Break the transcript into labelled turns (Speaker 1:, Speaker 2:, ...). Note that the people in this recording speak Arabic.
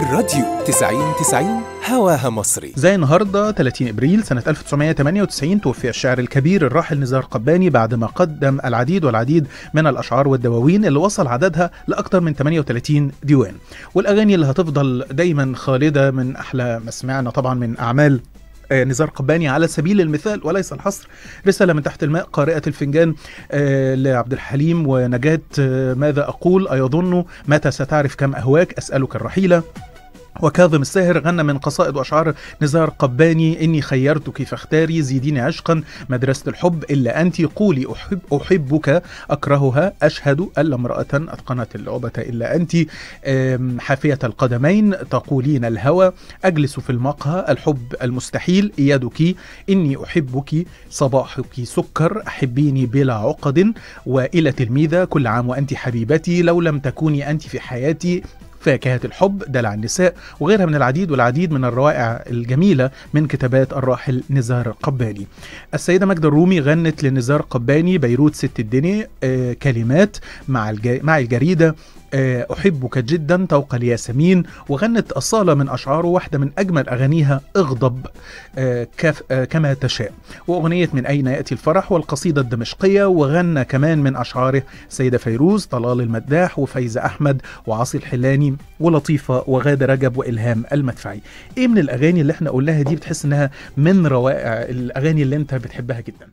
Speaker 1: الراديو 90 90 هواها مصري زي النهارده 30 ابريل سنه 1998 توفي الشاعر الكبير الراحل نزار قباني بعد ما قدم العديد والعديد من الاشعار والدواوين اللي وصل عددها لاكثر من 38 ديوان والاغاني اللي هتفضل دايما خالده من احلى ما سمعنا طبعا من اعمال آه، نزار قباني على سبيل المثال وليس الحصر رسالة من تحت الماء قارئة الفنجان آه، لعبد الحليم ونجاة آه، ماذا أقول أيظن متى ستعرف كم أهواك أسألك الرحيلة وكاظم الساهر غنى من قصائد واشعار نزار قباني اني خيرتك فاختاري زيديني عشقا مدرسه الحب الا انت قولي احب احبك اكرهها اشهد الا امراه اتقنت اللعبه الا انت حافيه القدمين تقولين الهوى اجلس في المقهى الحب المستحيل يدك اني احبك صباحك سكر احبيني بلا عقد والى تلميذه كل عام وانت حبيبتي لو لم تكوني انت في حياتي فاكهة الحب دلع النساء وغيرها من العديد والعديد من الروائع الجميلة من كتابات الراحل نزار القباني السيدة ماجدة الرومي غنت لنزار قباني بيروت ست الدنيا آه، كلمات مع, الج... مع الجريدة آه، أحبك جدا طوق الياسمين وغنت أصالة من أشعاره واحدة من أجمل أغانيها اغضب آه، آه، كما تشاء وأغنية من أين يأتي الفرح والقصيدة الدمشقية وغنى كمان من أشعاره سيدة فيروز طلال المداح وفايزة أحمد وعاصي الحلاني ولطيفة وغادة رجب وإلهام المدفعي إيه من الأغاني اللي احنا قلناها دي بتحس إنها من روائع الأغاني اللي أنت بتحبها جدا